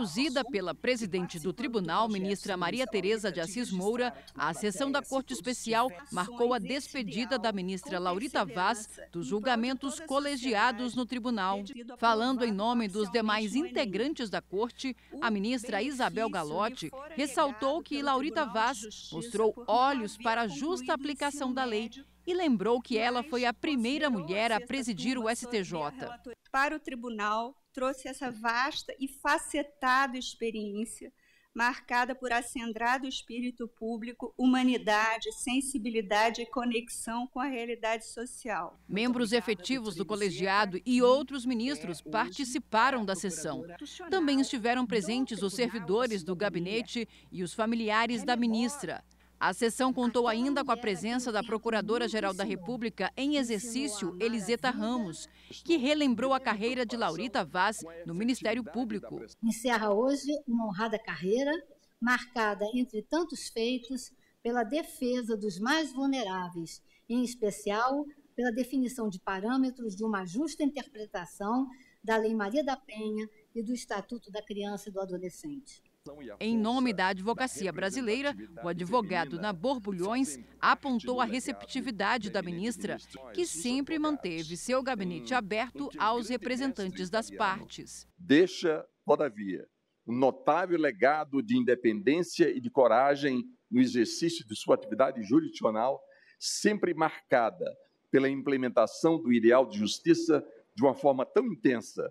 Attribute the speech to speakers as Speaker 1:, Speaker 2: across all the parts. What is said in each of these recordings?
Speaker 1: conduzida pela presidente do tribunal, ministra Maria Tereza de Assis Moura, a sessão da Corte Especial marcou a despedida da ministra Laurita Vaz dos julgamentos colegiados no tribunal. Falando em nome dos demais integrantes da Corte, a ministra Isabel Galotti ressaltou que Laurita Vaz mostrou olhos para a justa aplicação da lei e lembrou que ela foi a primeira mulher a presidir o STJ.
Speaker 2: Para o tribunal, trouxe essa vasta e facetada experiência, marcada por acendrado espírito público, humanidade, sensibilidade
Speaker 1: e conexão com a realidade social. Membros efetivos do colegiado e outros ministros é, participaram é da sessão. Também estiveram presentes os servidores do gabinete e os familiares é da ministra. A sessão contou ainda com a presença da Procuradora-Geral da República em exercício, Eliseta Ramos, que relembrou
Speaker 3: a carreira de Laurita Vaz
Speaker 1: no Ministério Público.
Speaker 3: Encerra hoje uma honrada carreira, marcada, entre tantos feitos, pela defesa dos mais vulneráveis, em especial pela definição de parâmetros de uma justa interpretação da Lei Maria da Penha e do Estatuto da Criança e do Adolescente.
Speaker 1: Em nome da advocacia brasileira, o advogado Nabor Bulhões apontou a é receptividade da ministra, que sempre manteve seu gabinete hum, aberto aos representantes das partes.
Speaker 4: Deixa, todavia, um notável legado de independência e de coragem no exercício de sua atividade jurisdicional, sempre marcada pela implementação do ideal de justiça de uma forma tão intensa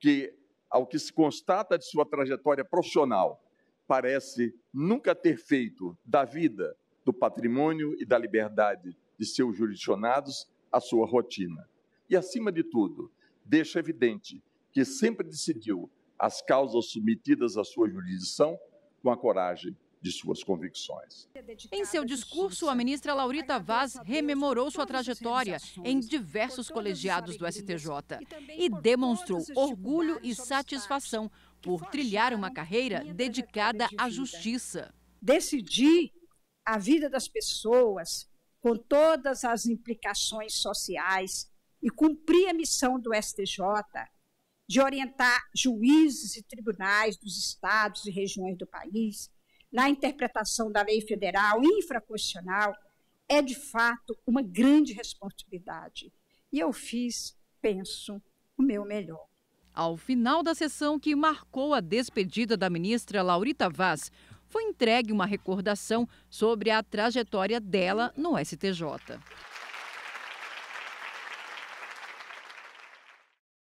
Speaker 4: que ao que se constata de sua trajetória profissional, parece nunca ter feito da vida, do patrimônio e da liberdade de seus jurisdicionados a sua rotina. E, acima de tudo, deixa evidente que sempre decidiu as causas submetidas à sua jurisdição com a coragem de suas convicções.
Speaker 1: Em seu discurso, a ministra Laurita Vaz rememorou sua trajetória em diversos colegiados do STJ e demonstrou orgulho e satisfação por trilhar uma carreira dedicada à justiça. Decidir a vida das pessoas
Speaker 2: com todas as implicações sociais e cumprir a missão do STJ de orientar juízes e tribunais dos estados e regiões do país na interpretação da lei federal, infraconstitucional, é de fato uma grande responsabilidade. E eu fiz, penso, o meu melhor.
Speaker 1: Ao final da sessão que marcou a despedida da ministra Laurita Vaz, foi entregue uma recordação sobre a trajetória dela no
Speaker 3: STJ.